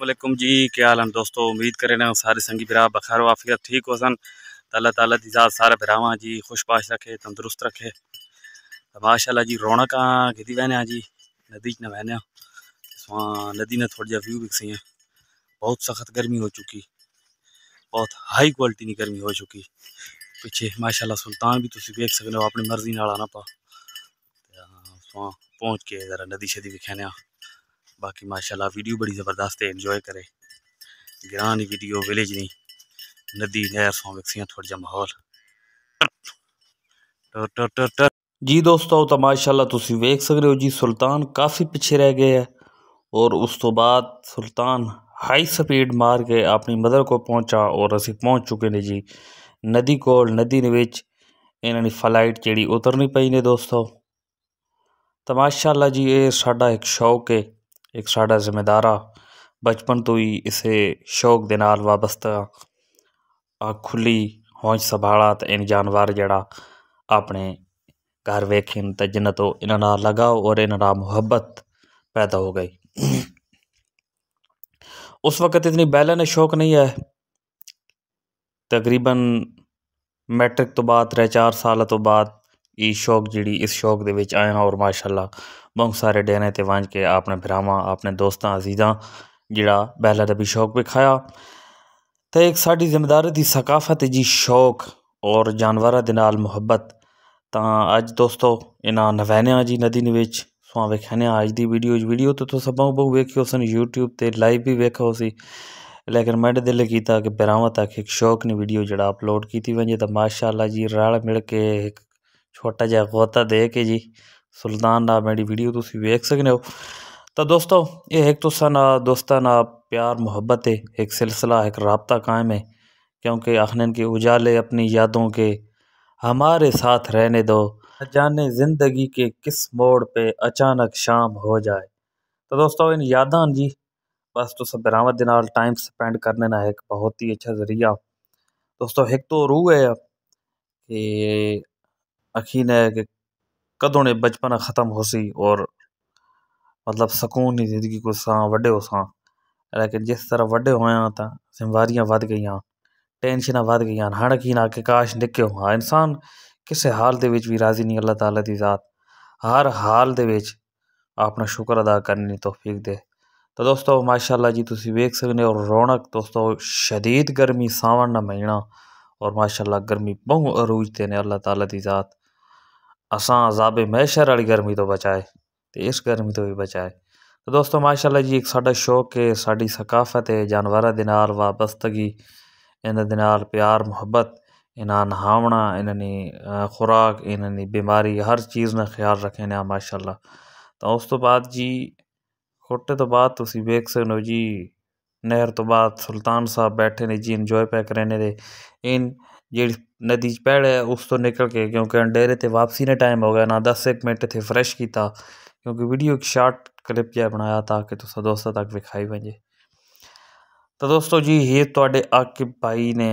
السلام علیکم جی کیا حال ہیں دوستو امید کر رہے ہیں سارے سنگی بھرا بخار آفیہ ٹھیک ہو سن اللہ تعالیٰ دی ذات سارا بھراواں جی خوش باش رکھے تندرست رکھے ماشاء اللہ جی رونا کھیتی ہاں جی ندی نہ بہنیاں ندی نے تھوڑا جا ویو وکسی ہے بہت سخت گرمی ہو چکی بہت ہائی کوالٹی نی گرمی ہو چکی پیچھے ماشاء اللہ سلطان بھی تسی دیکھ ہو اپنی مرضی نال آنا سواں پہنچ کے ذرا ندی شدی وکھنے ہاں باقی ماشاءاللہ ویڈیو بڑی زبردست ہے انجوائے کرے گرانی ویڈیو ویلیج نہیں ندی نو وکسیاں تھوڑا جا ماحول جی دوستو تو ماشاءاللہ تسی تم ویخ ہو جی سلطان کافی پیچھے رہ گئے ہے اور اس تو بعد سلطان ہائی سپیڈ مار کے اپنی مدر کو پہنچا اور اسی پہنچ چکے نے جی ندی کول ندی انہیں فلائٹ چیڑی اترنی نہیں نے دوستو تو ماشاءاللہ اللہ جی یہ ساڑھا ایک شوق ہے ایک سا ذمہ دار بچپن تو ہی اسے شوق کے نام وابستہ کُلی ہوں سنبھالا تو ان جانور جہاں اپنے گھر وی جنہ تو انہوں نے لگاؤ اور انہوں محبت پیدا ہو گئی اس وقت اتنی بہلنس شوق نہیں ہے تقریباً میٹرک تو بعد تر چار سال تو بعد یہ شوق جیڑی اس شوق کے آیا ہاں اور ماشاء اللہ بہت سارے ڈیرے تانج کے اپنے براہواں اپنے دوستان عزیزاں جڑا بہلا دبھی شوق بکھایا تو ایک ساری زمدار کی ثقافت جی شوق اور جانورت اج دوستوں یہاں نوینیاں جی ندی سکھانے اجزی وڈیو ویڈیو تو تص بہو بہو ویک یوٹیوب پہ لائف بھی ویکھو اسی لیکن میں نے دل کی تھی کہ براہواں تک ایک شوق نے ویڈیو جا اپڈ کی وجہ تو ماشاء اللہ جی رل مل کے ایک چھوٹا جہا غوطہ دے کے جی سلطان نا میری ویڈیو تھی ویکھ سنو دیکھ تو سات دوستان پیار محبت ہے ایک سلسلہ ایک رابطہ قائم ہے کیونکہ آخنین کے اجالے اپنی یادوں کے ہمارے ساتھ رہنے دو جانے زندگی کے کس موڑ پہ اچانک شام ہو جائے تو ان یاداں جی بس تو سب دنال ٹائم سپینڈ کرنے ایک بہت ہی اچھا ذریعہ دوستو ایک تو روح کہ اخی ہے کہ کدوں نے بچپنا ختم ہو سی اور مطلب سکون نہیں زندگی کو گساں وڈے ہو سا لیکن جس طرح وڈے ہوئے ہاں زمواریاں ود گئی ہیں ٹینشن ود گئی ہیں ہرکہ نہ کہ کاش نکے ہوا ہاں، انسان کسے حال دے وچ کے راضی نہیں اللہ تعالی دی ذات ہر حال دے وچ اپنا شکر ادا کرنے تو فیق دے تو دوستو ماشاءاللہ جی تسی ویکھ سکنے اور رونق دوستو شدید گرمی ساون نہ مہینہ اور ماشاءاللہ اللہ گرمی بہو تے نے اللہ تعالی دی ذات اساں عذاب محشر والی گرمی تو بچائے تو اس گرمی تو بھی بچائے تو دوستو ماشاءاللہ جی ایک ساڈا شوق ہے ساڈی ثقافت ہے جانوراں دے نال وابستگی دے نال پیار محبت انہاں نہاونا انہاں نے خوراک انہاں نے بیماری ہر چیز نا خیال رکھنے ہاں ماشاءاللہ تو اس تو بعد جی کھٹے تو بعد تھی ویک سکو جی نہر تو بعد سلطان صاحب بیٹھے نے جی انجوائے پیک ان جی ندی پہ رہے اس نکل کے کیونکہ انڈے سے واپسی نہ ٹائم ہو گیا نہ دس ایک منٹ اتنے فرش کیا کیونکہ ویڈیو ایک شارٹ کلپ جہاں بنایا تاکہ تصویر دوستوں تک دکھائی پہنجے تو دوستوں جی یہ تو بھائی نے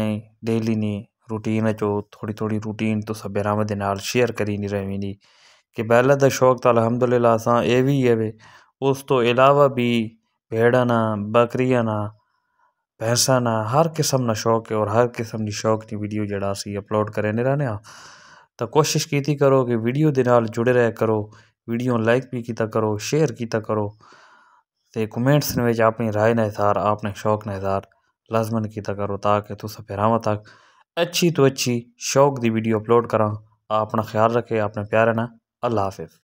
ڈیلی نہیں روٹی تھوڑی تھوڑی روٹی تو سب دن کے نال شیئر کری نہیں رہی کہ بہل کا شوق تو الحمد للہ سر یہ بھی ہے اسوا بھیڑ بکری پیسہ نہ ہر قسم نہ شوق ہے اور ہر قسم نہ شوق کی ویڈیو جڑا سی اپلوڈ کرے نہیں رہنے ہاں تو کوشش کیتی کرو کہ ویڈیو دنال جڑے رہے کرو ویڈیو لائک بھی کیتا کرو شیئر کیتا کرو کہ کومینٹس اپنی رائے نے اثار اپنے شوق نہ اظہار لازمان کیتا کرو تاکہ تو سب تبراہ تک اچھی تو اچھی شوق دی ویڈیو اپلوڈ کرو کرنا خیال رکھے اپنے پیارے نہ اللہ حافظ